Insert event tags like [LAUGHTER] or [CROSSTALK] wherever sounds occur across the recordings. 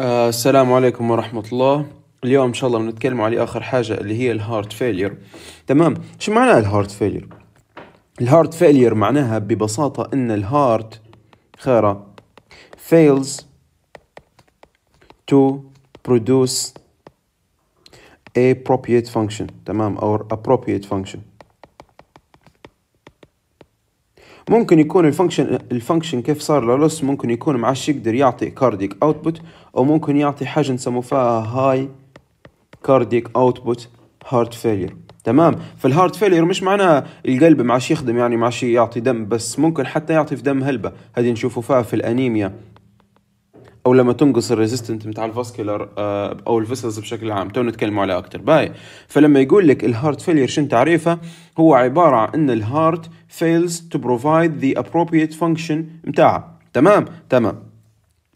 آه السلام عليكم ورحمة الله اليوم إن شاء الله بنتكلم على آخر حاجة اللي هي الهارت فيلير تمام شو معناها الهارت فيلير الهارت فيلير معناها ببساطة إن الهارت خيرة fails to produce appropriate function تمام أو appropriate function ممكن يكون الفانكشن الفانكشن كيف صار له ممكن يكون معش يقدر يعطي كارديك اوتبوت او ممكن يعطي حاجة نسموها فيها هاي كارديك اوتبوت هارت فيلير تمام فالهارت فيلير مش معناها القلب عادش يخدم يعني عادش يعطي دم بس ممكن حتى يعطي في دم هلبة هذه نشوفوا فيها في الانيميا او لما تنقص الريزيستنت بتاع الفاسكولار آه، او الفيسلز بشكل عام تو نتكلموا عليها اكثر باي فلما يقول لك الهارت فيلير شن تعريفه هو عباره عن ان الهارت fails to provide the appropriate function بتاعها تمام تمام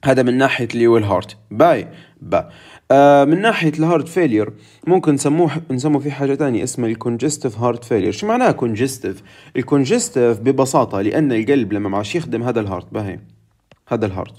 هذا من ناحيه هو الهارت باي با آه من ناحيه الهارد فيلير ممكن نسموه نسمو في حاجه تانية اسمها الكونجستيف هارت فيلير شو معناها كونجستيف الكونجستيف ببساطه لان القلب لما معش يخدم هذا الهارد باهي هذا الهارد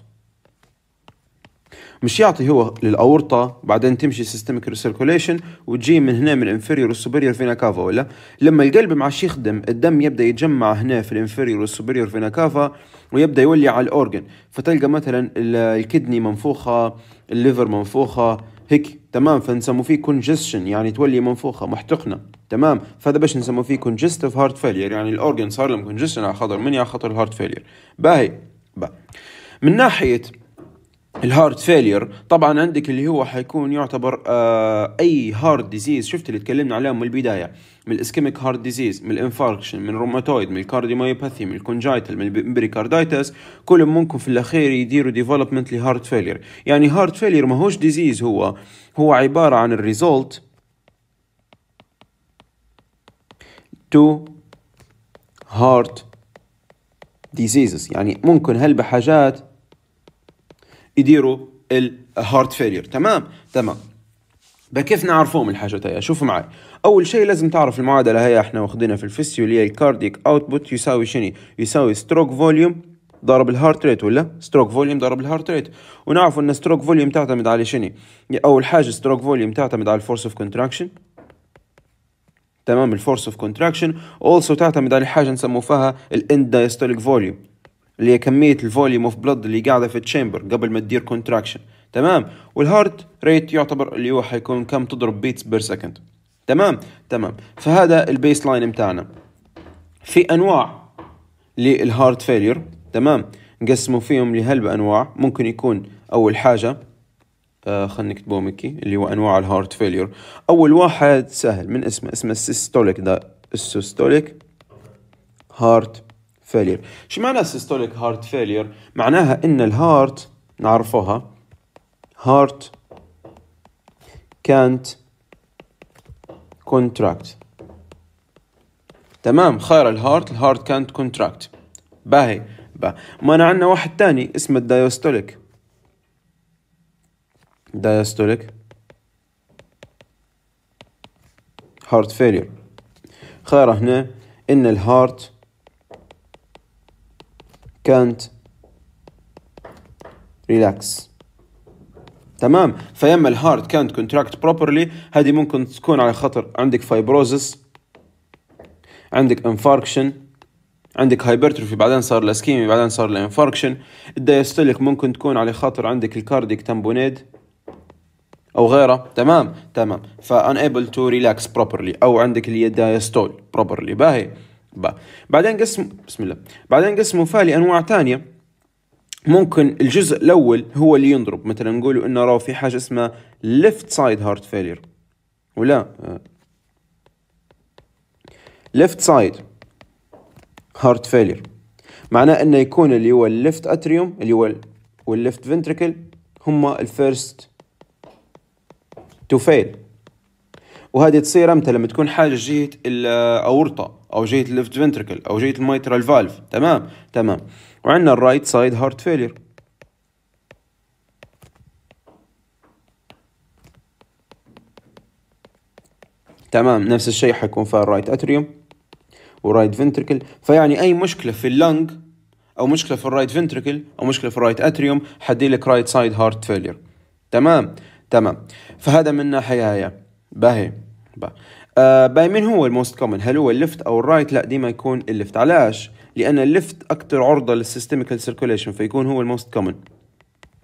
مش يعطي هو للاورطه بعدين تمشي سيستميك ريسيركوليشن وتجي من هنا من الانفيريور والسوبريور فينا كافا ولا لما القلب معاش يخدم الدم يبدا يتجمع هنا في الانفيريور والسوبريور فينا كافا ويبدا يولي على الاورجن فتلقى مثلا الكدني منفوخه الليفر منفوخه هيك تمام فنسموه فيه كونجستشن يعني تولي منفوخه محتقنه تمام فهذا باش نسموه فيه كونجستيف هارت فيلير يعني الاورجن صار له كونجستشن على خاطر من على خاطر الهارت فيلير باهي باهي من ناحيه الهارت فيلير طبعا عندك اللي هو حيكون يعتبر آه اي هارت ديزيز شفت اللي تكلمنا عليهم من البدايه من الاسكيميك هارت ديزيز من الانفاركشن من الروماتويد من الكارديومايوباثي من الكونجايتال من البريكاردايتس كلهم ممكن في الاخير يديروا ديفلوبمنت لهارت فيلير يعني هارت فيلير ماهوش ديزيز هو هو عباره عن الريزولت تو هارت ديزيزز يعني ممكن هل حاجات يديروا الهارت فيلير تمام تمام بكيف نعرفوهم الحاجات هي شوفوا معي اول شيء لازم تعرف المعادله هي احنا واخدينها في الفيسيو اللي هي الكارديك اوتبوت يساوي شنو يساوي ستروك فوليوم ضرب الهارت ريت ولا ستروك فوليوم ضرب الهارت ريت ونعرفوا ان ستروك فوليوم تعتمد على شنو يعني اول حاجه ستروك فوليوم تعتمد على الفورس اوف كونتراكشن تمام الفورس اوف كونتراكشن اولسو تعتمد على حاجه نسموها فيها الاند دايستوليك فوليوم اللي هي كميه الفوليوم اوف بلد اللي قاعده في التشامبر قبل ما تدير كونتراكشن تمام والهارت ريت يعتبر اللي هو حيكون كم تضرب بيتس بير سكند تمام تمام فهذا البيس لاين بتاعنا في انواع للهارت فيلير تمام نقسموا فيهم لهلب انواع ممكن يكون اول حاجه آه خلينا نكتبه مكي اللي هو انواع الهارت فيلير اول واحد سهل من اسمه اسمه السيستوليك ده السيستوليك هارت فيلير شو معنى سيستوليك هارت فيلير معناها ان الهارت نعرفوها هارت كانت كونتراكت تمام خير الهارت الهارت كانت كونتراكت باهي با. ما أنا عندنا واحد تاني اسمه الدايستوليك دايستوليك هارت فيلير خير هنا ان الهارت كانت ريلاكس تمام فيما الهارت كانت كونتراكت بروبرلي هذه ممكن تكون على خطر عندك فايبروزس عندك انفاركشن عندك هايبرتروفي بعدين صار الاسكيمي بعدين صار الانفاركشن الدايستوليك ممكن تكون على خطر عندك الكارديك تمبونيد او غيره تمام تمام فان ايبل تو ريلاكس بروبرلي او عندك الدايستول دايستول بروبرلي باهي با. بعدين قسم بسم الله بعدين قسموا فا لانواع ثانيه ممكن الجزء الاول هو اللي ينضرب مثلا نقولوا انه راه في حاجه اسمها ليفت سايد هارت فيلير ولا ليفت سايد هارت فيلير معناه انه يكون اللي هو الليفت اتريوم اللي هو والليفت فنتريكل هما الفيرست تو فيل وهذه تصير امتى لما تكون حاجه جهه الاورطه او جهه الليفت فنتركل او جهه الميترال فالف تمام تمام وعندنا الرايت سايد هارت فيلير تمام نفس الشيء حيكون فيها الرايت اتريوم ورايت فنتركل فيعني اي مشكله في اللنج او مشكله في الرايت فنتركل او مشكله في الرايت اتريوم حدي لك رايت سايد هارت فيلير تمام تمام فهذا من ناحيه هي باهي آه، باهي آه باي من هو الموست كومن هل هو الليفت او الرايت لا ديما يكون الليفت علاش لان الليفت اكثر عرضه للسيستميكال سيركوليشن فيكون هو الموست كومن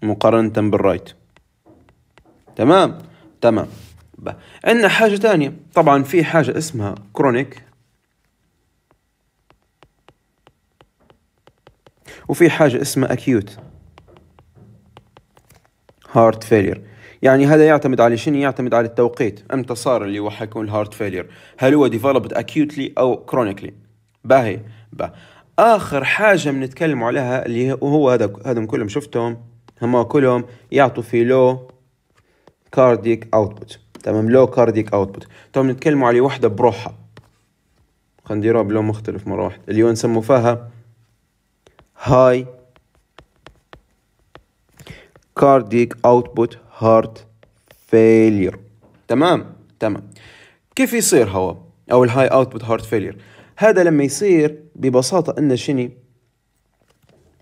مقارنه بالرايت تمام تمام عندنا حاجه تانية طبعا في حاجه اسمها كرونيك وفي حاجه اسمها اكيوت هارت فيلير يعني هذا يعتمد على شنو يعتمد على التوقيت امتى صار اللي هو حيكون الهارت فيلير هل هو ديفلوبد اكيوتلي او كرونيكلي باهي با اخر حاجه بنتكلم عليها اللي هو هذا هذم كلهم شفتهم هم كلهم يعطوا في لو كارديك اوتبوت تمام لو كارديك اوتبوت تو بنتكلموا على وحده بروحها خلينا نديرها بلون مختلف مره واحده اللي هو نسموا فيها هاي كارديك اوتبوت هارت فيلير تمام تمام كيف يصير هوا او الهاي اوتبوت هارت فيلير هذا لما يصير ببساطه انه شني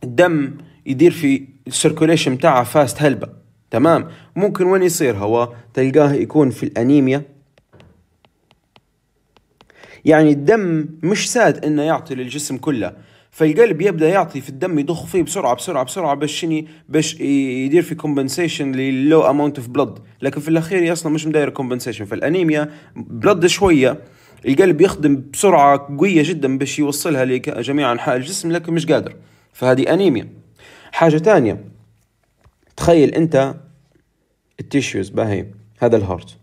الدم يدير في السيركوليشن بتاعه فاست هلبة تمام ممكن وين يصير هوا تلقاه يكون في الانيميا يعني الدم مش ساد انه يعطي للجسم كله فالقلب يبدا يعطي في الدم يضخ فيه بسرعه بسرعه بسرعه باش شني باش يدير في كومبنسيشن للو اماونت اوف بلود لكن في الاخير اصلا مش مداير كومبنسيشن فالانيميا بلود شويه القلب يخدم بسرعه قويه جدا باش يوصلها لجميع انحاء الجسم لكن مش قادر فهذه انيميا حاجه ثانيه تخيل انت التيشوز باهي هذا الهارت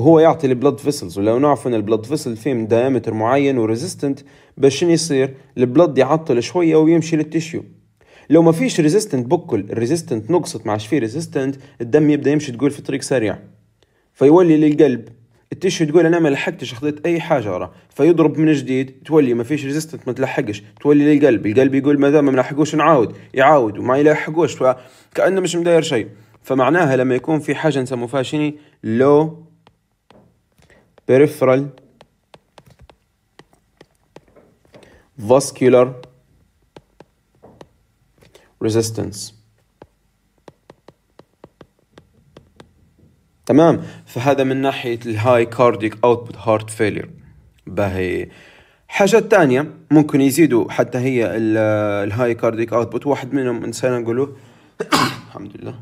هو يعطي البلد فيسلز ولو نعرف ان البلد فيسل فيه من دايمتر معين وريزيستنت باش شنو يصير البلد يعطل شويه ويمشي للتشيو لو ما فيش ريزيستنت بكل الريزيستنت نقصت ما عادش في ريزيستنت الدم يبدا يمشي تقول في طريق سريع فيولي للقلب التيشيو تقول انا ما لحقتش خذيت اي حاجه ورا فيضرب من جديد تولي ما فيش ريزيستنت ما تلحقش تولي للقلب القلب يقول ما دام ما لحقوش نعاود يعاود وما يلحقوش فكانه مش مداير شيء فمعناها لما يكون في حاجه نسموها شنو لو peripheral vascular resistance تمام فهذا من ناحية الهاي كارديك اوتبوت هارت فيلير باهي حاجة تانية ممكن يزيدوا حتى هي الهاي كارديك اوتبوت واحد منهم انسان نقوله [COUGHS] الحمد لله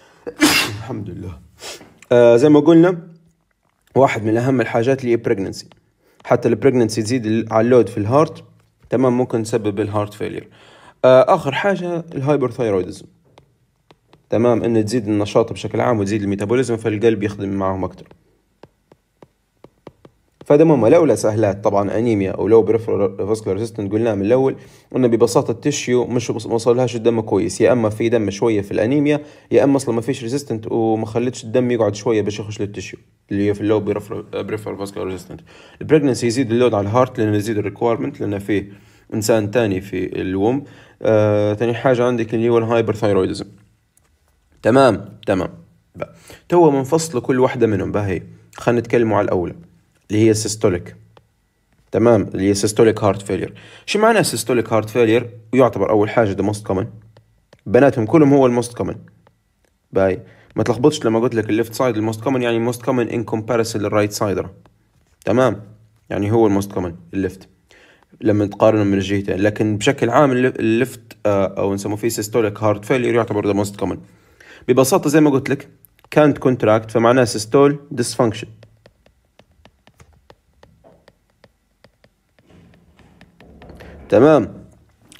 [COUGHS] الحمد لله آه زي ما قلنا واحد من اهم الحاجات اللي هي pregnancy حتى البريجننسي تزيد على اللود في الهارت تمام ممكن تسبب الهارت آه، فيلير اخر حاجه الهايبرثايرويدزم تمام ان تزيد النشاط بشكل عام وتزيد الميتابوليزم فالقلب يخدم معهم اكتر فده مهم لولا سهلات طبعا انيميا او لو بريفرال ريزستنت ريزيستنت من الاول انه ببساطه التشيو مش ما وصلهاش الدم كويس يا اما في دم شويه في الانيميا يا اما اصلا ما فيش ريزيستنت وما خلتش الدم يقعد شويه باش يخش للتشيو اللي هي في اللو بريفرال فاسكولار ريزيستنت البريجنسي يزيد اللود على الهارت لانه يزيد الريكويرمنت لانه فيه انسان ثاني في الوم آه، حاجه عندك اللي هو الهايبر ثايرويدزم تمام تمام تو منفصل كل واحده منهم باهي خلينا نتكلموا على الاولى اللي هي سيستوليك تمام اللي هي سيستوليك هارت فيلير شو معنى سيستوليك هارت فيلير ويعتبر اول حاجه ذا موست كومن بناتهم كلهم هو الموست كومن باي ما تلخبطش لما قلت لك الليفت سايد الموست كومن يعني موست كومن ان كومباريسون للرايت سايدر تمام يعني هو الموست كومن الليفت لما تقارنه من الجهتين لكن بشكل عام الليفت آه، او نسموه فيه سيستوليك هارت فيلير يعتبر ذا موست كومن ببساطه زي ما قلت لك كانت كونتراكت فمعناه سيستول ديسفانكشن تمام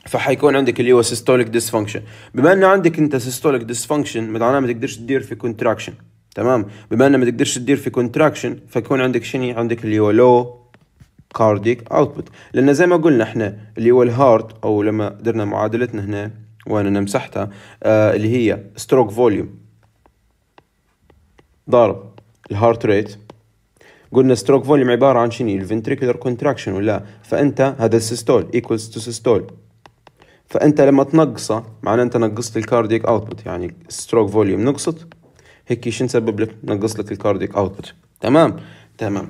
فحيكون عندك اللي هو سيستوليك ديسفانكشن بما انه عندك انت سيستوليك ديسفانكشن معناها ما تقدرش تدير في كونتراكشن تمام بما انه ما تقدرش تدير في كونتراكشن فيكون عندك شني عندك اللي هو لو كارديك اوتبوت لان زي ما قلنا احنا اللي هو الهارت او لما درنا معادلتنا هنا وانا مسحتها آه اللي هي ستروك فوليوم ضرب الهارت ريت قلنا ستروك فوليوم عباره عن شنو الفنتريكولر كونتراكشن ولا فانت هذا السيستول ايكوالز تو سيستول فانت لما تنقصه معناه انت نقصت الكارديك اوتبوت يعني ستروك فوليوم نقصت هيك شو نسبب لك نقص لك الكارديك اوتبوت تمام تمام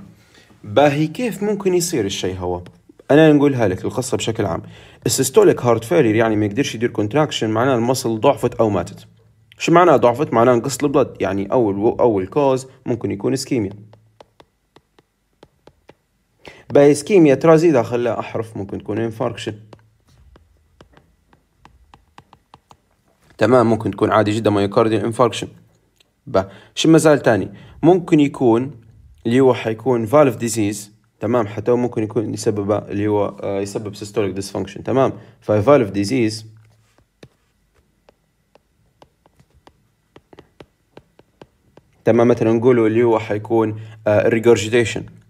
باهي كيف ممكن يصير الشيء هو انا نقولها لك القصه بشكل عام السيستوليك هارت فيلير يعني ما يقدرش يدير كونتراكشن معناه المصل ضعفت او ماتت شو معناه ضعفت معناه نقص البلد يعني اول اول كوز ممكن يكون اسكيميا باسكيميا ترازي داخل احرف ممكن تكون انفاركشن تمام ممكن تكون عادي جدا مايوكارديال انفاركشن با شو مازال تاني ممكن يكون اللي هو حيكون فالف ديزيز تمام حتى ممكن يكون يسبب اللي هو آه، يسبب سيستوليك ديسفانكشن تمام فالف ديزيز تمام مثلا نقولوا اللي هو حيكون ريجورجيتيشن آه،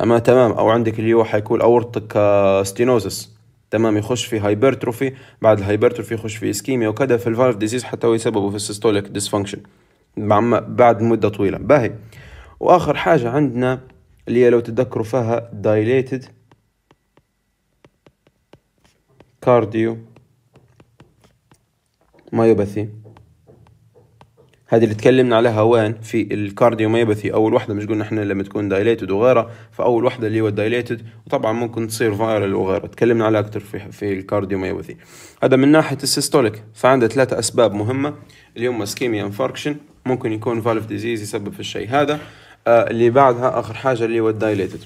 اما تمام او عندك اللي هو حيكون اورتك آه، ستينوزس تمام يخش في هايبرتروفي بعد الهايبرتروفي يخش في اسكيميا وكذا في الفالف ديزيز حتى هو يسببه في السيستوليك ديسفانكشن بعد مده طويله باهي واخر حاجه عندنا اللي هي لو تتذكروا فيها دايليتد كارديو مايوباثي هذه اللي تكلمنا عليها وين في الكارديوميوباثي اول واحده مش قلنا احنا لما تكون دايليتد وغيرها فاول واحده اللي هو الدايليتد وطبعا ممكن تصير فايرال وغيرها تكلمنا عليها اكثر في في الكارديوميوباثي هذا من ناحيه السيستوليك فعندها ثلاثه اسباب مهمه اللي هم اسكيميا انفاركشن ممكن يكون فالف ديزيز يسبب في الشيء هذا آه اللي بعدها اخر حاجه اللي هو الدايليتد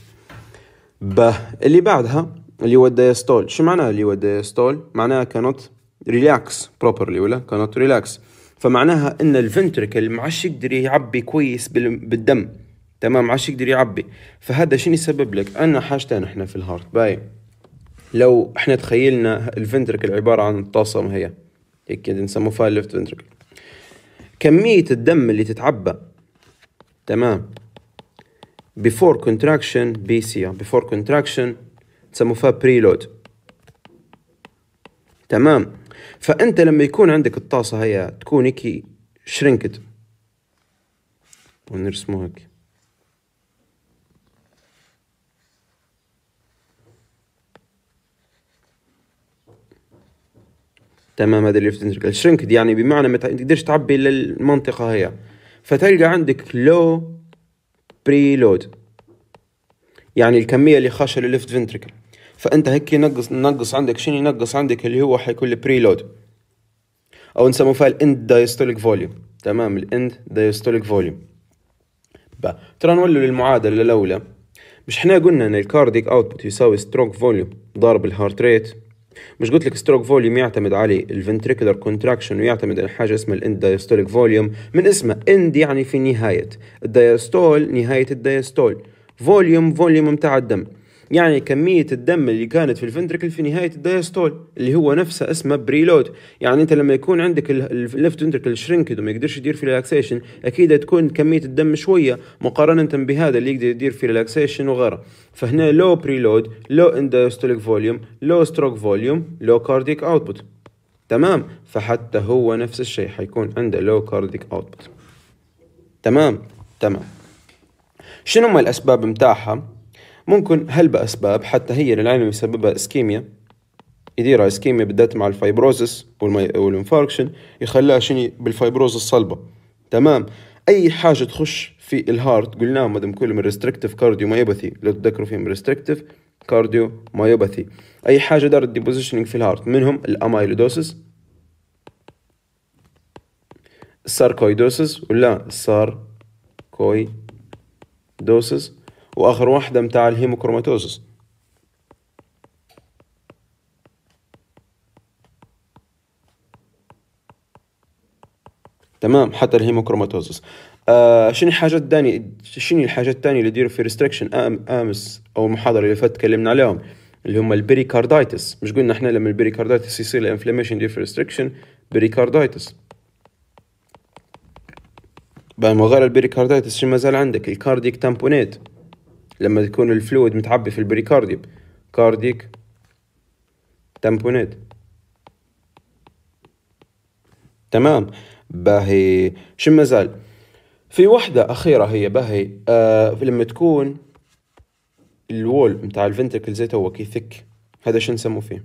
ب اللي بعدها اللي هو الدايستول شو معناها اللي هو الدايستول معناها كانوت ريلاكس بروبرلي ولا كانوت ريلاكس فمعناها ان الفنتركل ما عادش يقدر يعبي كويس بالدم تمام ما عادش يقدر يعبي فهذا شنو يسبب لك عندنا حاجتين احنا في الهارت باي لو احنا تخيلنا الفنتركل عباره عن الطاسه هي هيك نسموه فيها ليفت فنتركل كميه الدم اللي تتعبى تمام before contraction BCA before contraction تسموها بريلود تمام فانت لما يكون عندك الطاسه هي تكون هيك شرنكت ونرسمها هيك تمام هذا اللي ريفتنجريكال شرنكد يعني بمعنى ما تقدرش تعبي للمنطقه هي فتلقى عندك لو بريلود يعني الكميه اللي خاشه للليفت فنتريكل فانت هيك نقص نقص عندك شنو ينقص عندك اللي هو حيكون البريلود او نسمو فيها الاند دايستوليك فوليوم تمام الاند دايستوليك فوليوم ترى نولوا للمعادله الاولى مش احنا قلنا ان الكارديك اوتبوت يساوي ستروك فوليوم ضارب الهارت ريت مش قلت لك ستروك فوليوم يعتمد علي الفنتريكولر كونتراكشن ويعتمد على حاجه اسمها الاند دايستوليك فوليوم من اسمها اند يعني في نهايه الدايستول نهايه الدايستول فوليوم فوليوم بتاع الدم يعني كمية الدم اللي كانت في الفنتركل في نهاية الدايستول اللي هو نفسه اسمه بريلود يعني انت لما يكون عندك الليفت فنتركل شرنكد وما يقدرش يدير في ريلاكسيشن اكيد تكون كمية الدم شوية مقارنة بهذا اللي يقدر يدير في ريلاكسيشن وغيره فهنا لو بريلود لو اندايستوليك فوليوم لو ستروك فوليوم لو كارديك اوتبوت تمام فحتى هو نفس الشيء حيكون عنده لو كارديك اوتبوت تمام تمام شنو هما الاسباب متاعها ممكن هل بأسباب حتى هي للعلم يسببها اسكيميا يديرها اسكيميا بالذات مع الفايبروزس والانفاركشن يخليها شني بالفايبروز الصلبة تمام اي حاجه تخش في الهارت قلناها مدام كلهم ريستريكتيف كارديو مايوباثي لو تذكروا فيهم ريستريكتيف كارديو مايوباثي اي حاجه دارت ديبوزيشنينج في الهارت منهم الامايلودوسس الساركويدوسس ولا الساركويدوسس واخر واحده متاع الهيموكروماتوزس تمام حتى الهيموكروماتوزس آه شنو الحاجات الثانيه شنو الحاجات الثانيه اللي يديروا في ريستريكشن أم امس او المحاضره اللي فاتت تكلمنا عليهم اللي هم البريكاردايتس مش قلنا احنا لما البريكاردايتس يصير الانفلاميشن دي في ريستريكشن بريكاردايتس بقى غير البريكاردايتس شنو ما زال عندك الكارديك تامبونيت لما تكون الفلويد متعبي في البريكارديوم كارديك تامبونيت تمام باهي شو مازال في وحدة أخيرة هي باهي آه لما تكون الوول متاع الفنتركل زيت هو كي ثك هذا شو نسمو فيه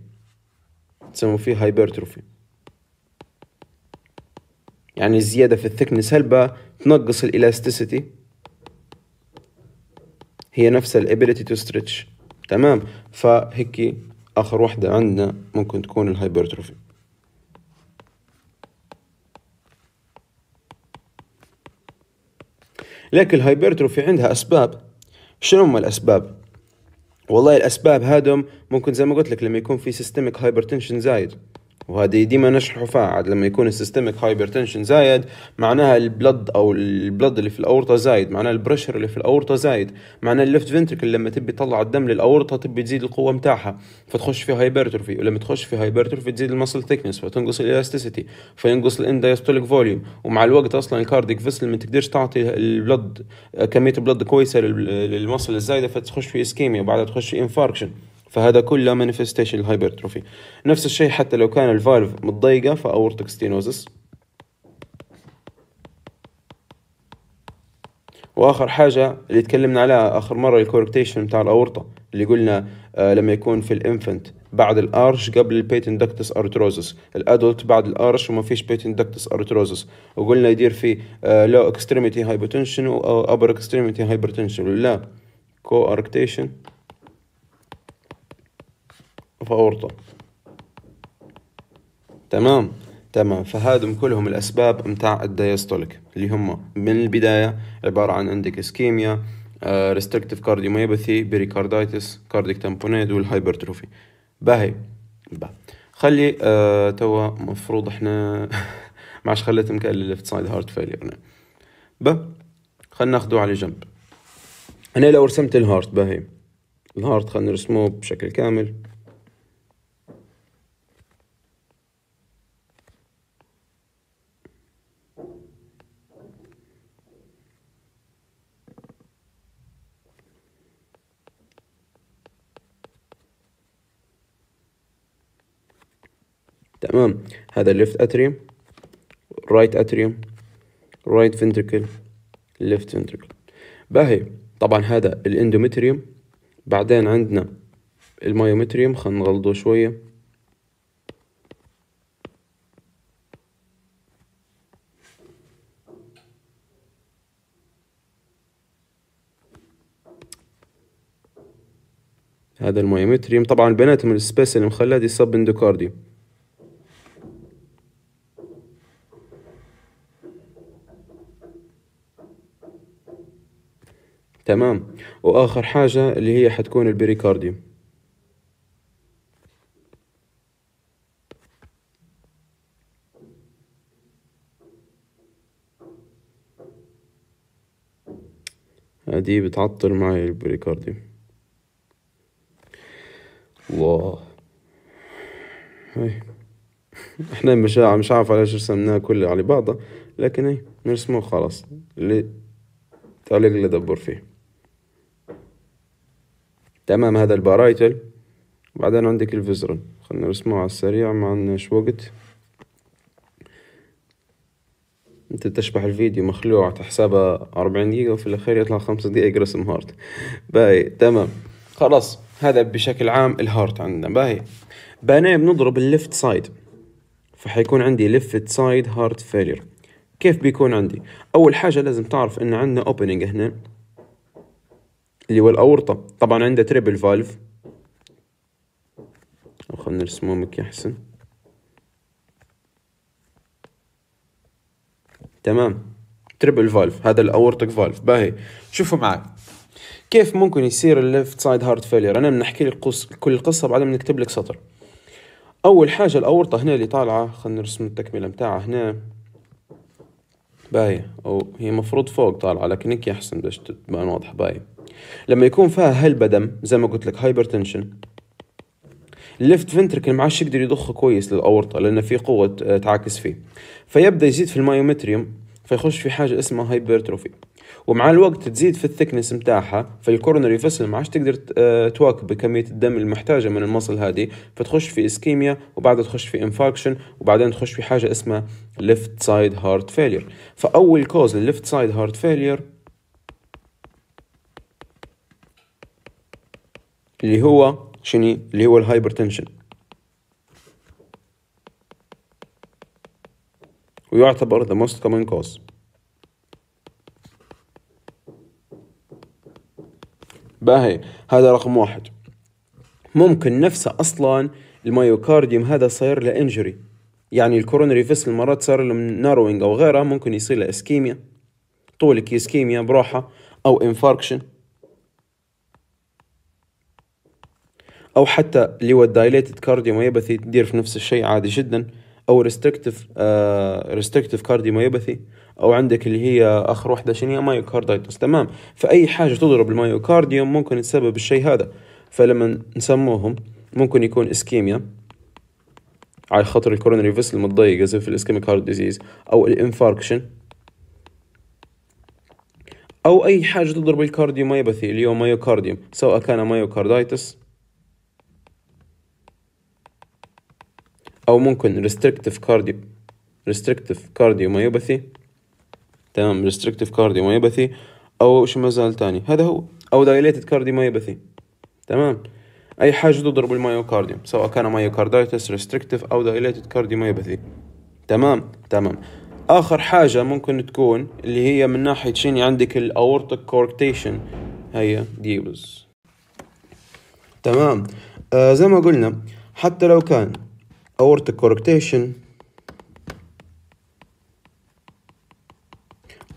نسمو فيه هايبرتروفي يعني الزيادة في الثكنس هلبة تنقص الإلاستيسيتي هي نفس الابيليتي تو ستريتش تمام فهيك اخر وحده عندنا ممكن تكون الهايبرتروفي لكن الهايبرتروفي عندها اسباب شنو هم الاسباب والله الاسباب هادم ممكن زي ما قلت لك لما يكون في سيستميك هايبرتنشن زايد وهذه ديما نشرحه فيها عاد لما يكون السيستميك هايبرتنشن زايد معناها البلد او البلد اللي في الاورطه زايد معناها البريشر اللي في الاورطه زايد معناها اللفت فنتركل لما تبي تطلع الدم للاورطه تبي تزيد القوه متاعها فتخش في هايبرتروفي ولما تخش في هايبرتروفي تزيد المسل ثيكنس فتنقص الالاستيسيتي فينقص الاندايستوليك فوليوم ومع الوقت اصلا الكارديك فيسل ما تقدرش تعطي البلد كميه بلد كويسه للمسل الزايده فتخش في اسكيميا وبعدها تخش في انفاركشن فهذا كله مانيفستيشن الهايبرتروفي نفس الشيء حتى لو كان الفالف متضيقه فاورتك ستينوزس واخر حاجه اللي تكلمنا عليها اخر مره الكوركتيشن بتاع الاورطه اللي قلنا آه لما يكون في الانفنت بعد الارش قبل البيتن دكتس ارتروزس الادلت بعد الارش وما فيش بيتن دكتس ارتروزس وقلنا يدير في آه لو اكستريميتي هايبرتنشن او ابر اكستريميتي هايبرتنشن لا كو اركتيشن وفي تمام تمام فهادم كلهم الأسباب متاع الدايستوليك اللي هم من البداية عبارة عن عندك اسكيميا ريستركتيف كارديوميوباثي بريكاردايتس كارديك تامبونيد والهايبرتروفي باهي با. خلي آه توا مفروض احنا [LAUGHS] معش خليت مكال ليفت سايد هارت فيلير با خلينا ناخدو على جنب انا لو رسمت الهارت باهي الهارت خلينا نرسمه بشكل كامل تمام هذا الليفت اتريوم رايت اتريوم رايت فنتركل ليفت فنتركل باهي طبعا هذا الاندومتريوم بعدين عندنا المايومتريوم خلينا نغلطه شويه هذا المايومتريوم طبعا البنات من السبيس المخلد السب اندوكارديوم تمام واخر حاجه اللي هي حتكون البريكارديوم هذه بتعطل معي البريكارديوم الله هاي احنا مش مش عارف علاش رسمناها كلها على بعضها لكن هي نرسمه خلاص اللي تعليق اللي دبر فيه تمام هذا البارايتل وبعدين عندك الفيزرن خلنا نرسمه على السريع ما عندناش وقت انت تشبح الفيديو مخلوع تحسبها أربعين دقيقة وفي الأخير يطلع خمسة دقايق رسم هارت باهي تمام خلاص هذا بشكل عام الهارت عندنا باهي بعدين بنضرب الليفت سايد فحيكون عندي ليفت سايد هارت فيلير كيف بيكون عندي أول حاجة لازم تعرف إن عندنا أوبننج هنا اللي هو الأورطة طبعا عنده تريبل فالف خلنا نرسمه مك أحسن تمام تريبل فالف هذا الأورطك فالف باهي شوفوا معي كيف ممكن يصير الليفت سايد هارت فيلير انا بنحكي لك قص... كل القصه بعد ما نكتب لك سطر اول حاجه الاورطه هنا اللي طالعه خلينا نرسم التكمله متاعها هنا باي أو هي مفروض فوق طالعة لكن هيك أحسن باش تبان واضحة باي لما يكون فيها هلبة دم زي ما قلت لك تنشن الليفت فنتركل معاش يقدر يضخ كويس للأورطة لأن في قوة آه، تعاكس فيه فيبدأ يزيد في المايومتريوم فيخش في حاجة اسمها هايبرتروفي ومع الوقت تزيد في الثكنس متاعها فالكورونري فصل ما عادش تقدر آه، تواكب كميه الدم المحتاجه من المصل هذه فتخش في اسكيميا وبعدها تخش في انفاكشن وبعدين تخش في حاجه اسمها ليفت سايد هارت فيلير فاول كوز لليفت سايد هارت فيلير اللي هو شني اللي هو الهايبرتنشن ويعتبر the most common cause باهي هذا رقم واحد ممكن نفسه اصلا المايوكارديوم هذا صاير له انجري يعني الكورونري فيس المرات صار له ناروينج او غيرها ممكن يصير له اسكيميا طولك اسكيميا بروحه او انفاركشن او حتى اللي هو الدايليتد كارديوميوباثي تدير في نفس الشيء عادي جدا او ريستريكتيف ريستريكتيف كارديوميوباثي او عندك اللي هي اخر وحده شنو هي مايوكاردايتس تمام فاي حاجه تضرب المايوكارديوم ممكن تسبب الشيء هذا فلما نسموهم ممكن يكون اسكيميا على خاطر الكورونري فيسل متضيقه زي في الاسكيميك هارت ديزيز او الانفاركشن او اي حاجه تضرب الكارديوميوباثي اللي هو مايوكارديوم سواء كان مايوكارديتس او ممكن ريستريكتيف كارديو ريستريكتيف كارديوميوباثي تمام ريستريكتيف كارديوميوباثي او شو زال تاني هذا هو او دايليتد كارديوميوباثي تمام اي حاجه تضرب بالمايوكارديوم سواء كان مايوكاردايتس ريستريكتيف او دايليتد كارديوميوباثي تمام تمام اخر حاجه ممكن تكون اللي هي من ناحيه شيني عندك الاورتيك كوركتيشن هي ديبز تمام آه زي ما قلنا حتى لو كان اورتيك كوركتيشن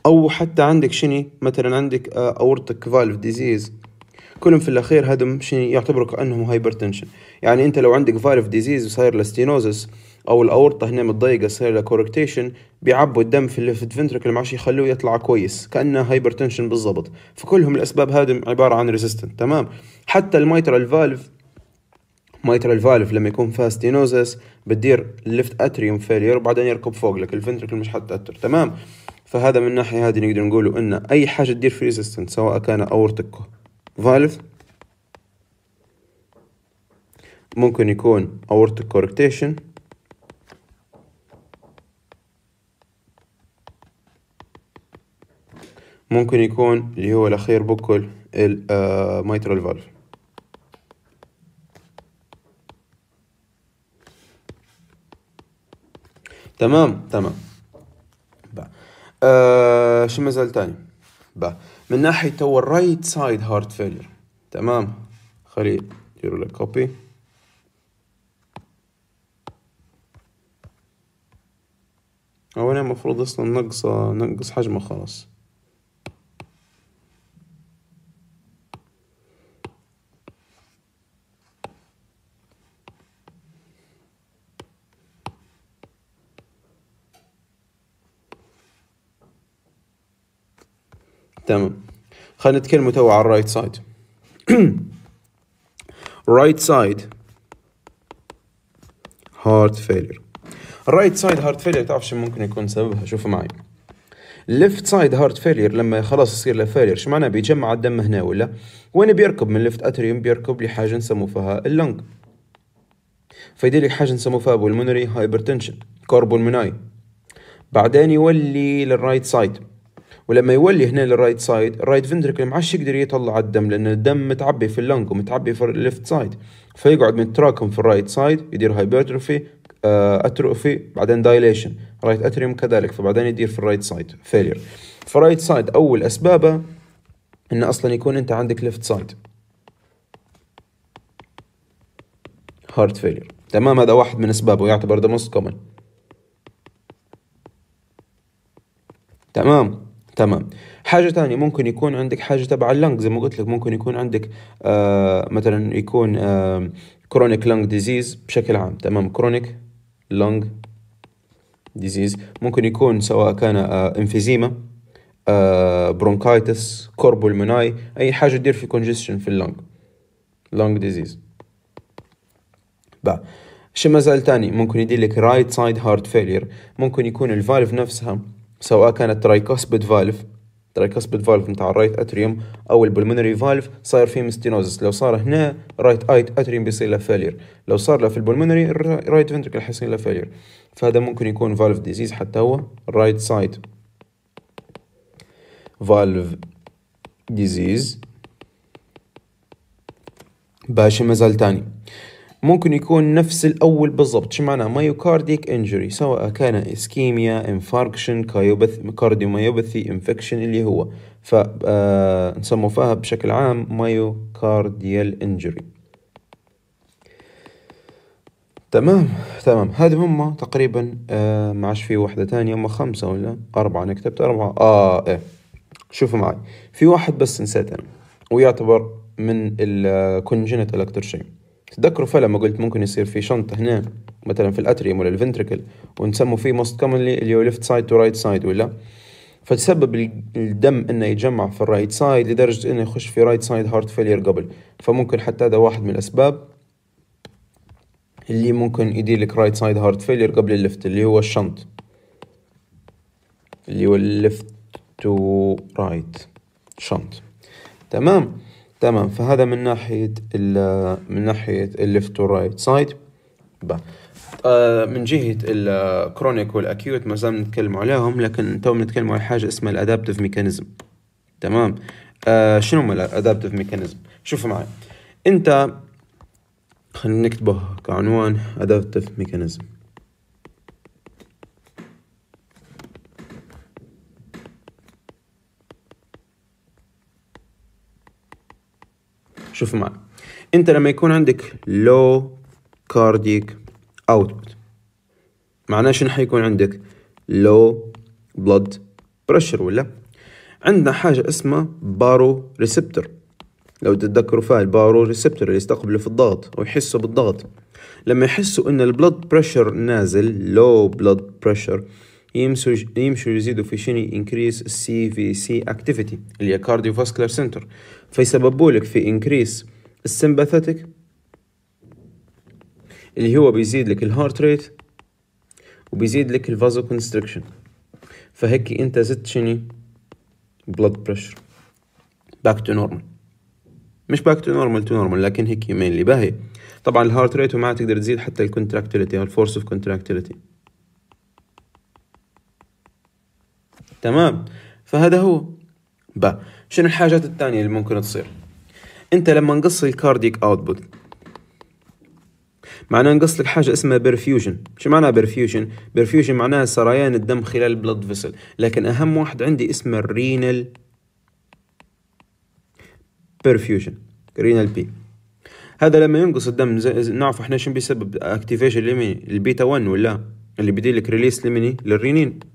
او حتى عندك شني مثلا عندك اورتك فالف ديزيز كلهم في الاخير هدم شني يعتبروا كانهم هايبرتنشن يعني انت لو عندك فالف ديزيز وصاير لاستينوزس او الاورطه هنا متضيقه صاير لها كوركتيشن بيعبوا الدم في الليفت فنتركل معش يخلوه يطلع كويس كانه هايبرتنشن بالضبط فكلهم الاسباب هادم عباره عن ريزيستنت تمام حتى الميترال فالف ميترال فالف لما يكون فيها ستينوزس بتدير الليفت اتريوم فيلير وبعدين يركب فوق لك الفنتركل مش حتأثر تمام فهذا من الناحية هذه نقدر نقوله أن أي حاجة تدير في ريزيستنت سواء كان أورتك فالف ممكن يكون أورتك كوركتيشن ممكن يكون اللي هو الأخير بكل الميترال فالف تمام تمام آه شو مازال تاني با من ناحية تو الرايت سايد هارت فيلير تمام خلي نديرو لك كوبي هو انا المفروض اصلا نقص نقص حجمه خلاص تمام خلينا نتكلم تو على الرايت سايد [CLEARS THROAT] رايت سايد هارت فيلير الرايت سايد هارت فيلير تعرف شو ممكن يكون سببها شوف معي ليفت سايد هارت فيلير لما خلاص يصير له فيلير شو معناه بيجمع الدم هنا ولا وين بيركب من ليفت اتريوم بيركب لحاجه نسموها فيها اللنج فيدير لك حاجه نسموها فيها بولمونري هايبرتنشن كاربولموناي بعدين يولي للرايت سايد ولما يولي هنا للرايت سايد الرايت فنتركل عادش يقدر يطلع الدم لان الدم متعبي في اللنج ومتعبي في الليفت سايد فيقعد متراكم في الرايت سايد يدير هايبرتروفي آه، اتروفي بعدين دايليشن رايت اتريوم كذلك فبعدين يدير في الرايت سايد فيلير فرايت سايد اول اسبابه ان اصلا يكون انت عندك ليفت سايد هارت فيلير تمام هذا واحد من اسبابه يعتبر ذا موست كومن تمام تمام حاجة تانية ممكن يكون عندك حاجة تبع اللنج زي ما قلت لك ممكن يكون عندك آه مثلا يكون آه كرونيك لنج ديزيز بشكل عام تمام كرونيك لنج ديزيز ممكن يكون سواء كان آه انفيزيما آه برونكايتس كوربولموناي اي حاجة تدير في كونجستشن في اللنج لنج ديزيز بقى شي مازال تاني ممكن يدير لك رايت سايد هارت فيلير ممكن يكون الفالف نفسها سواء كانت ترايكوسبيد فالف ترايكوسبيد فالف نتاع الرايت اتريوم او البلمونري فالف صاير فيه مستينوزس لو صار هنا رايت ايت اتريوم بيصير له فالير لو صار له في البلمونري الرايت فنتركل حيصير له فالير فهذا ممكن يكون فالف ديزيز حتى هو رايت سايد فالف ديزيز باش مازال تاني ممكن يكون نفس الأول بالضبط شو معناه مايوكارديك انجري سواء كان اسكيميا انفاركشن كارديومايوبثي انفكشن اللي هو ف آه، نسموا فيها بشكل عام مايوكارديال انجري تمام تمام هذه هم تقريبا آه ما عادش في واحدة تانية هم خمسة ولا أربعة أنا كتبت أربعة آه إيه شوفوا معي في واحد بس نسيت أنا ويعتبر من الكونجنت آه، الكتروشيم تذكروا فلما قلت ممكن يصير في شنط هنا مثلا في الاتريوم ولا الفنتركل ونسموا فيه موست كومنلي اللي هو ليفت سايد تو رايت سايد ولا فتسبب الدم انه يتجمع في الرايت سايد لدرجه انه يخش في رايت سايد هارت فيلير قبل فممكن حتى هذا واحد من الاسباب اللي ممكن يدير لك رايت سايد هارت فيلير قبل اللفت اللي هو الشنط اللي هو اللفت تو رايت شنط تمام تمام فهذا من ناحية ال من ناحية الليفت والرايت سايد من جهة الكرونيك والأكيوت ما زلنا نتكلم عليهم لكن تو بنتكلم على حاجة اسمها الادابتف ميكانيزم تمام آه شنو هما الادابتف ميكانيزم شوف معي أنت خلينا نكتبه كعنوان ادابتف ميكانيزم شوف معي انت لما يكون عندك لو كارديك اوتبوت معناه شنو حيكون عندك لو بلود بريشر ولا عندنا حاجة اسمها بارو ريسبتور لو تتذكروا فيها البارو ريسبتور اللي يستقبلوا في الضغط ويحسوا بالضغط لما يحسوا ان البلود بريشر نازل لو بلود بريشر يمشوا يمشوا يزيدوا في شنو انكريس السي في سي اكتيفيتي اللي هي كارديوفاسكولار سنتر فيسببوا لك في انكريس السمباثيتك اللي هو بيزيد لك الهارت ريت وبيزيد لك الفازو كونستريكشن فهيك انت زدت شنو بلاد بريشر باك تو نورمال مش باك تو نورمال تو نورمال لكن هيك مينلي باهي طبعا الهارت ريت وما تقدر تزيد حتى الكونتراكتيليتي الفورس اوف كونتراكتيليتي تمام فهذا هو با شنو الحاجات الثانية اللي ممكن تصير انت لما نقص الكارديك اوتبوت معناه نقص لك حاجه اسمها بيرفيوجن شو معناها بيرفيوجن بيرفيوجن معناها سريان الدم خلال البلد فيسل لكن اهم واحد عندي اسمه الرينال بيرفيوجن رينال بي هذا لما ينقص الدم نعرف احنا شنو بيسبب اكتيفيشن ليميني البيتا 1 ولا اللي بيدي لك ريليس ليميني للرينين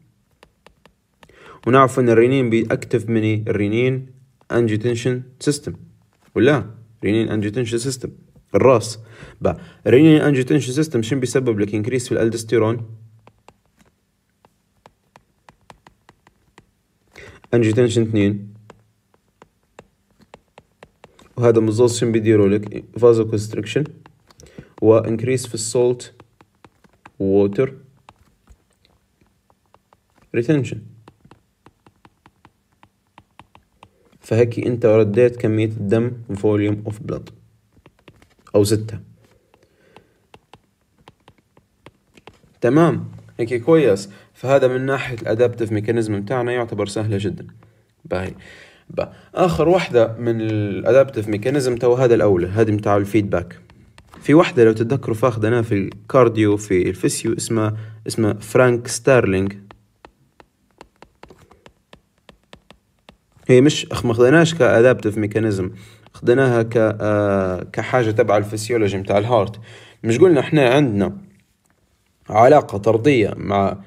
ونعرف ان الرينين بيأكتف مني الرينين انجيتنشن سيستم ولا رينين انجيتنشن سيستم الراس بقى الرينين انجيتنشن سيستم شنو بيسبب لك انكريس في الالدستيرون انجيتنشن 2 وهذا مزوز شنو بيديروا لك فازو كونستركشن وانكريس في السولت ووتر ريتنشن فهكي أنت رديت كمية الدم فوليوم أوف بلاد أو ستة تمام هيك كويس فهذا من ناحية الادابتف ميكانيزم بتاعنا يعتبر سهلة جدا باي با. آخر وحدة من الادابتف ميكانيزم تو هذا الأولى هذه متاع الفيدباك في وحدة لو تتذكروا فاخذناها في الكارديو في الفيسيو اسمها اسمها فرانك ستارلينج هي مش ما خذيناهاش كادابتف ميكانيزم خذيناها ك آه، كحاجه تبع الفسيولوجي نتاع الهارت مش قلنا احنا عندنا علاقه طرديه مع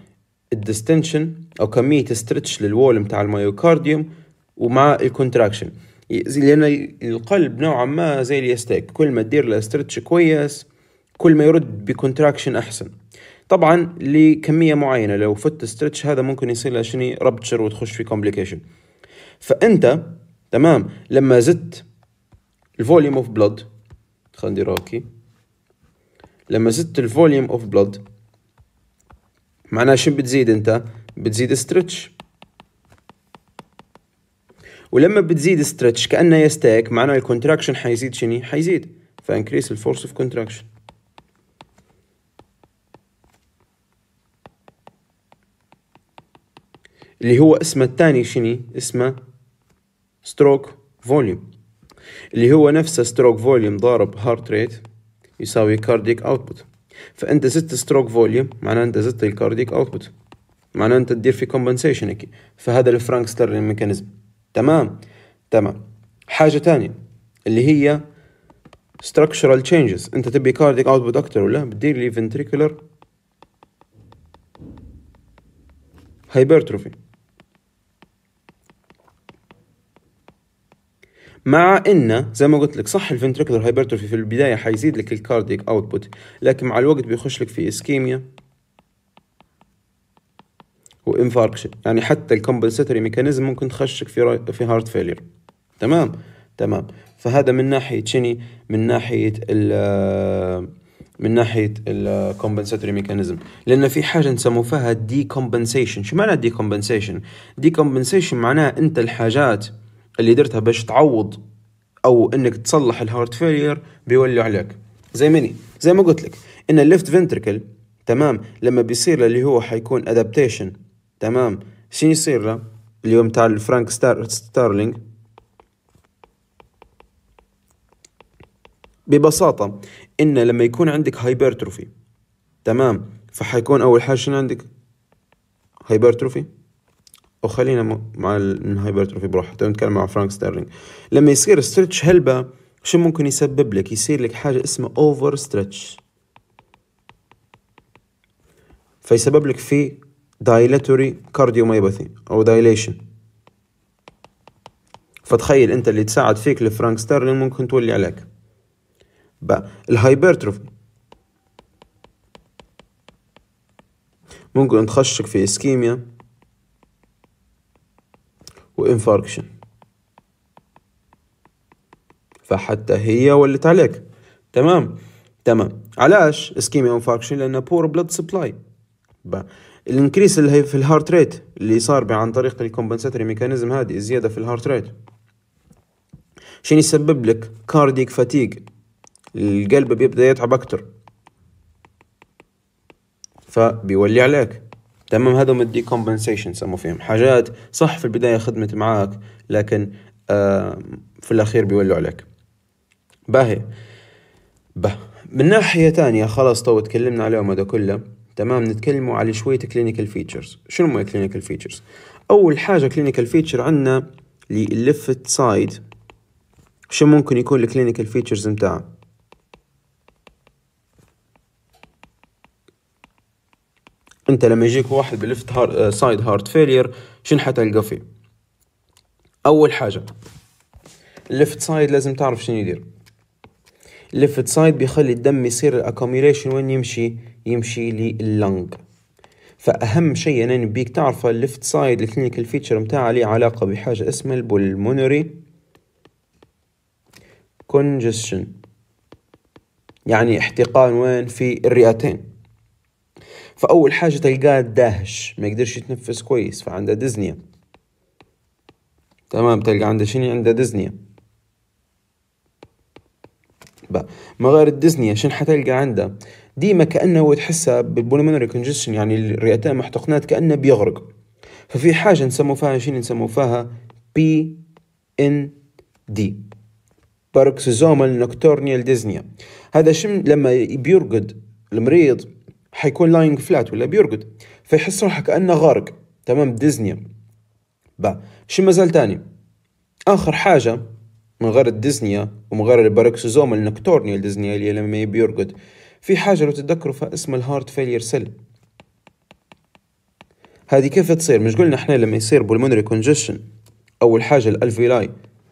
الدستنشن او كميه استرتش للوول نتاع الميوكارديوم ومع الكونتراكشن لان القلب نوعا ما زي اليستيك كل ما تدير له استرتش كويس كل ما يرد بكونتراكشن احسن طبعا لكميه معينه لو فت استرتش هذا ممكن يصير له شني ربتشر وتخش في كومبليكيشن فانت تمام لما زدت الفوليوم اوف بلود خلينا نديرها اوكي لما زدت الفوليوم اوف بلود معناها شو بتزيد انت بتزيد ستريتش ولما بتزيد ستريتش كانه يستيك معناه الكونتراكشن حيزيد شني حيزيد فانكريس الفورس اوف كونتراكشن اللي هو اسمه الثاني شني اسمه ستروك فوليوم اللي هو نفسه ستروك فوليوم ضارب هارت ريت يساوي كارديك اوتبوت فانت زدت ستروك فوليوم معناه انت زدت الكارديك اوتبوت معناه انت تدير في كومبنسيشن هيك فهذا الفرانك ستيرلينج ميكانيزم تمام تمام حاجه ثانيه اللي هي structural changes انت تبي كارديك اوتبوت اكثر ولا بتدير لي ventricular hypertrophy مع ان زي ما قلت لك صح الفنتريكولر هايبرتروفي في البدايه حيزيد لك الكارديك اوتبوت لكن مع الوقت بيخش لك في اسكيميا وانفاركشن يعني حتى الكومبنساتوري ميكانيزم ممكن تخشك في في هارت فيلير تمام تمام فهذا من ناحيه شني من ناحيه ال من ناحيه الكومبنساتوري ميكانيزم لان في حاجه نسموها فيها دي كومبنسيشن شو معنى دي كومبنسيشن دي كومبنسيشن معناها انت الحاجات اللي درتها باش تعوض او انك تصلح الهارت فيلير بيولي عليك زي مني زي ما قلت لك ان الليفت فنتركل تمام لما بيصير اللي هو حيكون ادابتيشن تمام شي يصير له اليوم تاع الفرانك ستار ستارلينج ببساطة إن لما يكون عندك هايبرتروفي تمام فحيكون أول حاجة شنو عندك هايبرتروفي وخلينا مع الهايبرتروفي حتى نتكلم مع فرانك ستيرلينج لما يصير ستريتش هلبة شو ممكن يسبب لك يصير لك حاجة اسمها اوفر ستريتش فيسبب لك في دايلاتوري كارديوميوباثي او دايليشن فتخيل انت اللي تساعد فيك لفرانك ستيرلينج ممكن تولي عليك بقى الهايبرتروفي ممكن تخشك في اسكيميا وانفاركشن فحتى هي ولت عليك تمام تمام علاش اسكيميا انفاركشن لانه بور بلاد سبلاي الانكريس اللي هي في الهارت ريت اللي صار عن طريق الكومبنساتوري ميكانيزم هذه الزياده في الهارت ريت شنو يسبب لك كارديك فاتيج القلب بيبدا يتعب اكثر فبيولي عليك تمام هذا مدي كومبنسيشن سموا فيهم حاجات صح في البدايه خدمت معاك لكن آه في الاخير بيولوا عليك باهي به من ناحيه تانية خلاص تو تكلمنا عليهم هذا كله تمام نتكلموا على شويه كلينيكال فيتشرز شنو هما كلينيكال فيتشرز اول حاجه كلينيكال فيتشر عندنا للفت سايد شو ممكن يكون الكلينيكال فيتشرز نتاعه انت لما يجيك واحد بلفت هار... سايد هارت فيلير شن حتلقى فيه اول حاجه اللفت سايد لازم تعرف شنو يدير اللفت سايد بيخلي الدم يصير الاكوميليشن وين يمشي يمشي لللنج فاهم شيء انا نبيك تعرفه الليفت سايد الكلينيكال فيتشر متاعها ليه علاقه بحاجه اسمها البولمونري كونجستشن يعني احتقان وين في الرئتين فاول حاجه تلقاه داهش ما يقدرش يتنفس كويس فعنده ديزنيا تمام تلقى عنده شنو عنده ديزنيا بقى ما غير الديزنيا شنو حتلقى عنده ديما كانه هو تحسها بالبولمونري كونجستشن يعني الرئتين محتقنات كانه بيغرق ففي حاجه نسمو فيها شنو نسمو فيها بي ان دي باركسوزومال نوكتورنيال ديزنيا هذا شم لما بيرقد المريض حيكون لاينج فلات ولا بيرقد فيحس روحه كانه غارق تمام ديزني با شو مازال تاني اخر حاجه من غير الديزنيا ومن غير الباراكسوزوم النكتورنيال ديزنيا اللي لما بيرقد في حاجه لو تتذكروا فاسمها الهارت فيلير سيل هذه كيف تصير مش قلنا احنا لما يصير بولمونري كونجشن اول حاجه الالفيلاي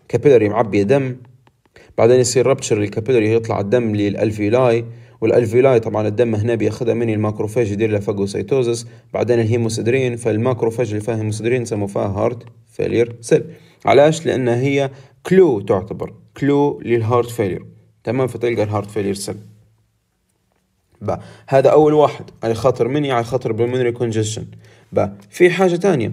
كابيلاري معبيه دم بعدين يصير رابتشر للكابيلاري يطلع الدم للالفيلاي والالفيلاي طبعا الدم هنا بياخذها مني الماكروفاج يدير لها فاجوسيتوزس بعدين الهيموسيدرين فالماكروفاج اللي فيها هيموسيدرين سموا فيها هارت فيلير سيل علاش لان هي كلو تعتبر كلو للهارت فيلير تمام فتلقى الهارت فيلير سيل با هذا اول واحد على خاطر مني على خاطر بالمنري كونجيشن با في حاجه ثانيه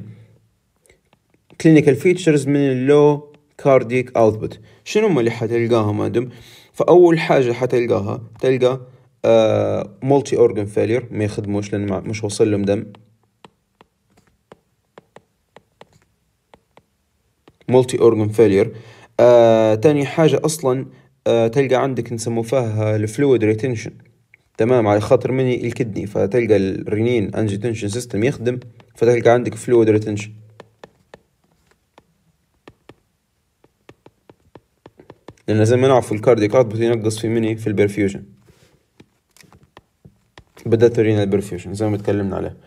كلينيكال فيتشرز من اللو كارديك اوتبوت شنو هما اللي حتلقاهم ادم فاول حاجه حتلقاها تلقى مولتي اورجن فيلير ما يخدموش لان مش وصل لهم دم مولتي اورجن فيلير تاني حاجة أصلا آه تلقى عندك نسمو فيها الفلويد ريتنشن تمام على خاطر مني الكدني فتلقى الرينين انجيتنشن سيستم يخدم فتلقى عندك فلويد ريتنشن لأن زي ما نعرف الكارديو كارد بتنقص في مني في البرفيوجن بدات تورينا البرفيوشن زي ما تكلمنا عليه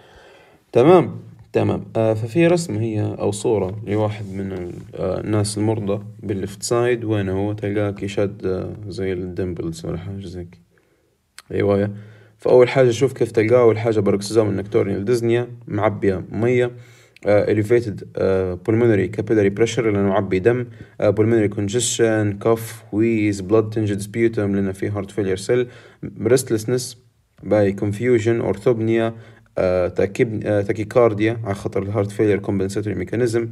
تمام تمام آه ففي رسم هي أو صورة لواحد من آه، الناس المرضى بالليفت سايد وين هو تلقاك يشد آه، زي الدمبلز ولا حاجة زي أيوة فأول حاجة شوف كيف تلقاه أول حاجة باركسيزام النكتوريال الدزنيا معبية مية آه، elevated uh, pulmonary capillary pressure لأنه عبي دم uh, pulmonary congestion cough wheeze blood tinged sputum لأنه في heart failure cell restlessness باي كونفيوجن اورثوبنيا تاكيكارديا على خاطر الهارت فيلير كومبنساتوري ميكانيزم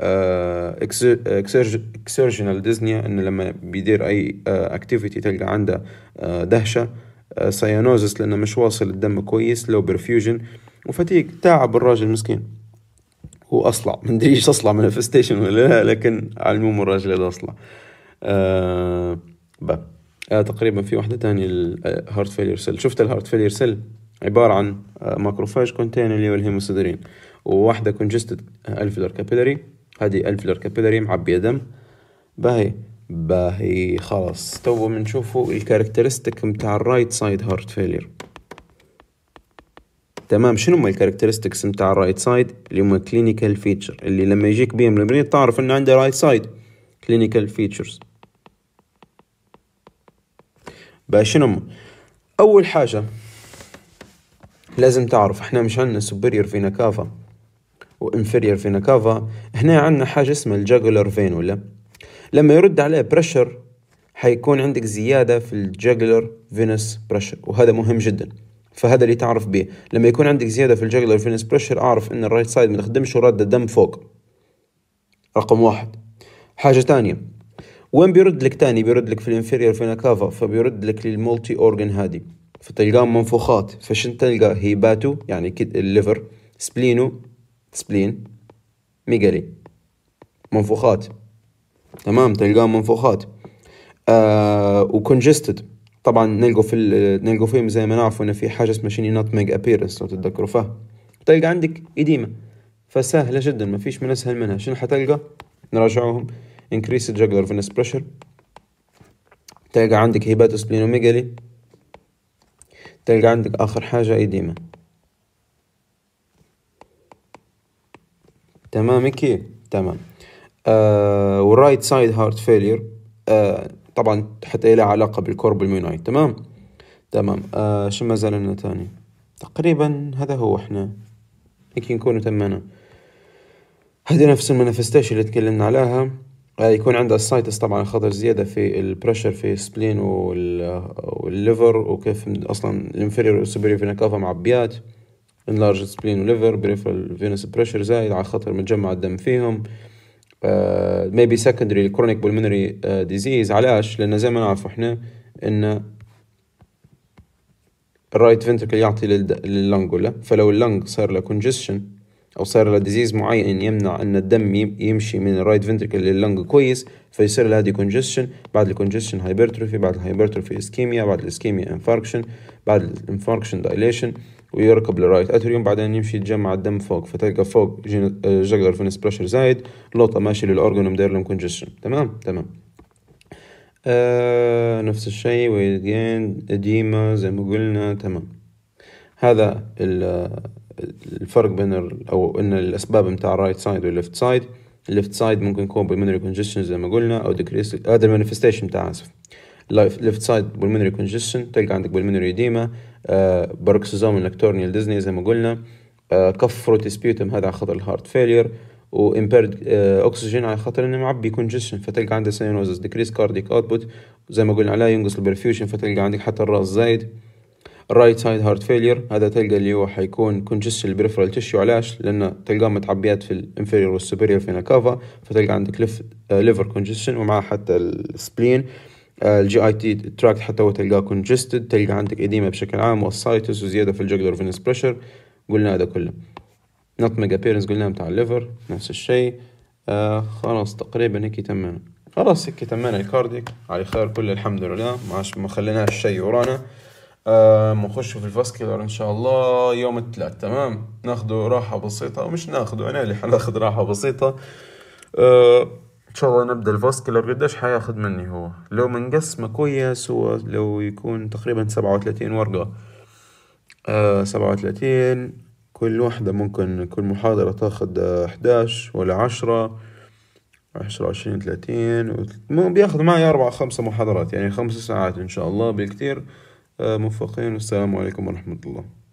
اكسيرجنال ديزنيا ان لما بيدير اي اكتيفيتي uh, تلقى عنده uh, دهشه سيانوزس uh, لانه مش واصل الدم كويس لو برفيوجن وفتيك تعب الراجل مسكين هو اصلع ما ادري اصلع من ولا لا لكن على الراجل هذا اصلع أه بقى. آه تقريبا في واحدة تانية الهارت فيلير سيل شفت الهارت فيلير سيل عبارة عن ماكروفاج آه، كونتينر اللي هو الهيموسيدرين وواحدة كونجستد الفيلر كابيلاري هذه الفيلر كابيلاري معبية دم باهي باهي خلاص تو بنشوفوا الكاركترستيك متاع الرايت سايد هارت فيلير تمام شنو هما الكاركترستكس متاع الرايت سايد اللي هما كلينيكال فيتشر اللي لما يجيك بيهم المريض تعرف انه عنده رايت سايد كلينيكال فيتشرز بقى شنو اول حاجه لازم تعرف احنا مش عندنا سوبيريور فينا كافا وانفيريور فينا كافا هنا عندنا حاجه اسمها الجاجولر فين ولا لما يرد عليه بريشر حيكون عندك زياده في الجاجولر فينس بريشر وهذا مهم جدا فهذا اللي تعرف به لما يكون عندك زياده في الجاجولر فينس بريشر اعرف ان الرايت سايد ما تخدمش ورد الدم فوق رقم واحد حاجه ثانيه وين بيرد لك تاني بيرد لك في الانفيرير فينا كافا فبيرد لك للمولتي اورجن هادي فتلقاه منفوخات فشن تلقى هيباتو يعني كد الليفر سبلينو سبلين ميجالي منفوخات تمام تلقاه منفوخات آه وكونجستد طبعا نلقوا في نلقوا فيهم زي ما نعرفوا ان في حاجه اسمها شيني نوت ميج ابيرنس لو تتذكروا فيها تلقى عندك اديمه فسهله جدا ما فيش من اسهل منها شنو حتلقى نراجعوهم increase the jugular venous pressure تلقى عندك هيباتوسبلينوميجالي تلقى عندك آخر حاجة إيديما تمام كي تمام آه والرايت سايد هارت فيلير آه طبعا حتى لها علاقة بالكورب الميونايت تمام تمام uh, شو ما زالنا تاني تقريبا هذا هو احنا هيك نكون تمنا هذه نفس المنافستاش اللي تكلمنا عليها آه، يكون عنده اسايتس طبعا خطر زيادة في البريشر في السبلين والليفر وكيف أصلا الانفيريور والسوبريور فينا كافا معبيات انلارج سبلين وليفر بريفرال فينس بريشر زايد على خطر متجمع الدم فيهم ميبي سكندري كرونيك بولمنري ديزيز علاش لأن زي ما نعرف احنا ان الرايت فنتركل يعطي لللنج ولا فلو اللنج صار له كونجستشن او صار له ديزيز معين يمنع ان الدم يمشي من الرايت فنتركل لللنج كويس فيصير لها كونجستشن بعد الكونجستشن هايبرتروفي بعد الهايبرتروفي اسكيميا بعد الاسكيميا انفاركشن بعد الانفاركشن دايليشن ويركب للرايت اتريوم بعدين يمشي يتجمع الدم فوق فتلقى فوق جاكلر آه، فينس بريشر زايد لوطه ماشي للاورجن ومدير لهم كونجستشن تمام تمام آه نفس الشيء ويجين اديما زي ما قلنا تمام هذا ال الفرق بين او ان الاسباب نتاع الرايت سايد والليفت سايد الليفت سايد ممكن يكون بالمنري كونجستشن زي ما قلنا او ديكريس هذا المانيفستيشن بتاع اسف ليفت سايد بالمنري كونجستشن تلقى عندك بالمنري ديما آه باروكسيزوم لاكتورنيال ديزني زي ما قلنا آه، كف فروتي سبيوتم هذا على خطر الهارت فيلير وامبيرد اوكسجين على خاطر انه معبي كونجشن فتلقى عندك سينوزس ديكريس كارديك اوتبوت زي ما قلنا عليه ينقص البرفيوشن فتلقى عندك حتى الراس زايد الرايت سايد هارت فيلير هذا تلقى اللي هو حيكون كونجست البريفرال تشيو علاش لان تلقاه متعبيات في الانفيريور والسوبيرير فينا كافا فتلقى عندك ليف ليفر كونجستشن ومعاه حتى السبلين الجي اي تي تراكت حتى هو تلقاه كونجستد تلقى عندك اديمه بشكل عام والسايتس وزياده في الجوجلر فينس بريشر قلنا هذا كله نوت ميجا بيرنس قلنا بتاع الليفر نفس الشيء آه خلاص تقريبا هيك تمام خلاص هيك تمام الكارديك على خير كل الحمد لله ما ما خليناش شيء ورانا بنخش آه في الفاسكيلر ان شاء الله يوم الثلاث تمام ناخده راحة بسيطة مش ناخده انا اللي حناخد راحة بسيطة آه ان شاء الله نبدا الفاسكيلر قديش حياخد مني هو لو منقسمه كويس هو لو يكون تقريبا سبعة وثلاثين ورقة آه سبعة وثلاثين كل واحدة ممكن كل محاضرة تاخد احداش ولا عشرة عشرة عشرين ثلاثين بياخد معي أربعة خمسة محاضرات يعني خمس ساعات إن شاء الله بالكتير آه، موفقين والسلام عليكم ورحمة الله